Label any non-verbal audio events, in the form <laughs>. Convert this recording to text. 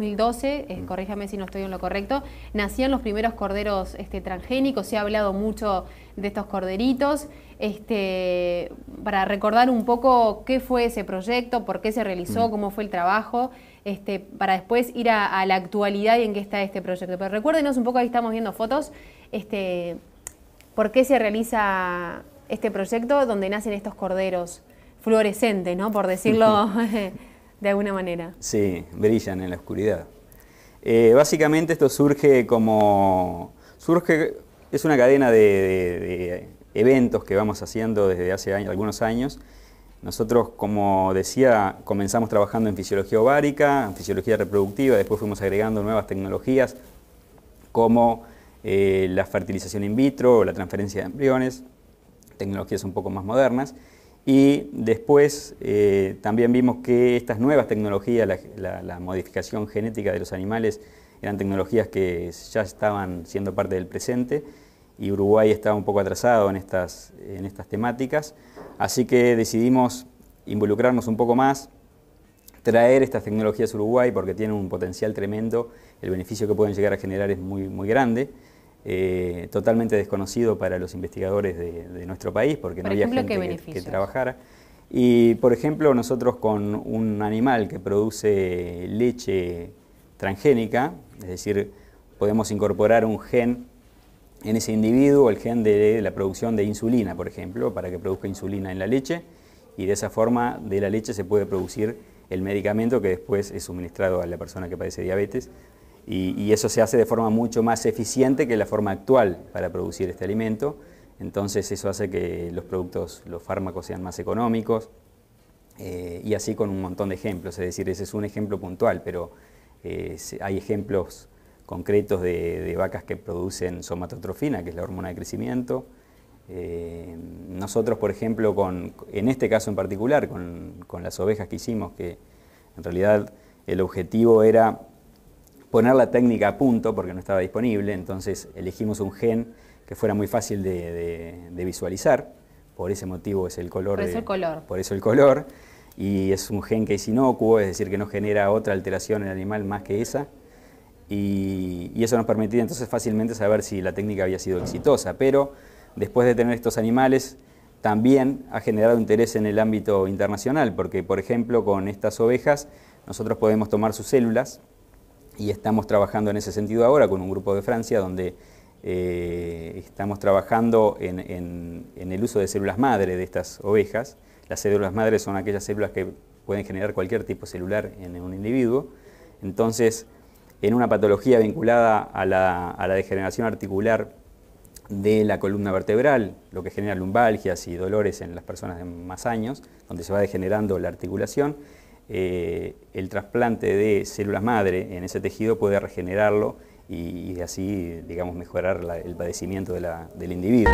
2012, eh, mm. corríjame si no estoy en lo correcto, nacían los primeros corderos este, transgénicos, se ha hablado mucho de estos corderitos. Este, para recordar un poco qué fue ese proyecto, por qué se realizó, mm. cómo fue el trabajo, este, para después ir a, la actualidad y en qué está este proyecto. Pero recuérdenos un poco, ahí estamos viendo fotos, por qué se realiza este proyecto donde nacen estos corderos fluorescentes, Por decirlo. <laughs> de alguna manera. Sí, brillan en la oscuridad. Eh, básicamente esto surge como... Surge, es una cadena de, eventos que vamos haciendo desde hace algunos años. Nosotros, como decía, comenzamos trabajando en fisiología ovárica, en fisiología reproductiva, después fuimos agregando nuevas tecnologías como eh, la fertilización in vitro o la transferencia de embriones, tecnologías un poco más modernas. Y después eh, también vimos que estas nuevas tecnologías, la, modificación genética de los animales, eran tecnologías que ya estaban siendo parte del presente y Uruguay estaba un poco atrasado en estas, en estas temáticas. Así que decidimos involucrarnos un poco más, traer estas tecnologías a Uruguay porque tienen un potencial tremendo, el beneficio que pueden llegar a generar es muy, muy grande. Eh, totalmente desconocido para los investigadores de, nuestro país, porque no había gente que, trabajara. Y, por ejemplo, nosotros con un animal que produce leche transgénica, es decir, podemos incorporar un gen en ese individuo, el gen de la producción de insulina, por ejemplo, para que produzca insulina en la leche, y de esa forma de la leche se puede producir el medicamento que después es suministrado a la persona que padece diabetes y, eso se hace de forma mucho más eficiente que la forma actual para producir este alimento. Entonces eso hace que los productos, los fármacos sean más económicos eh, y así con un montón de ejemplos. Es decir, ese es un ejemplo puntual, pero eh, hay ejemplos concretos de, vacas que producen somatotrofina, que es la hormona de crecimiento. Eh, nosotros, por ejemplo, con, en este caso en particular, con, con, las ovejas que hicimos, que en realidad el objetivo era poner la técnica a punto porque no estaba disponible, entonces elegimos un gen que fuera muy fácil de, visualizar, por ese motivo es el color. Por eso el color. y es un gen que es inocuo, es decir, que no genera otra alteración en el animal más que esa, y, y eso nos permitía entonces fácilmente saber si la técnica había sido exitosa, pero después de tener estos animales, también ha generado interés en el ámbito internacional, porque por ejemplo con estas ovejas nosotros podemos tomar sus células, y estamos trabajando en ese sentido ahora con un grupo de Francia donde eh, estamos trabajando en, el uso de células madre de estas ovejas. Las células madre son aquellas células que pueden generar cualquier tipo celular en un individuo. Entonces, en una patología vinculada a la, a la degeneración articular de la columna vertebral, lo que genera lumbalgias y dolores en las personas de más años, donde se va degenerando la articulación, eh, el trasplante de células madre en ese tejido puede regenerarlo y, así, digamos, mejorar el padecimiento del individuo.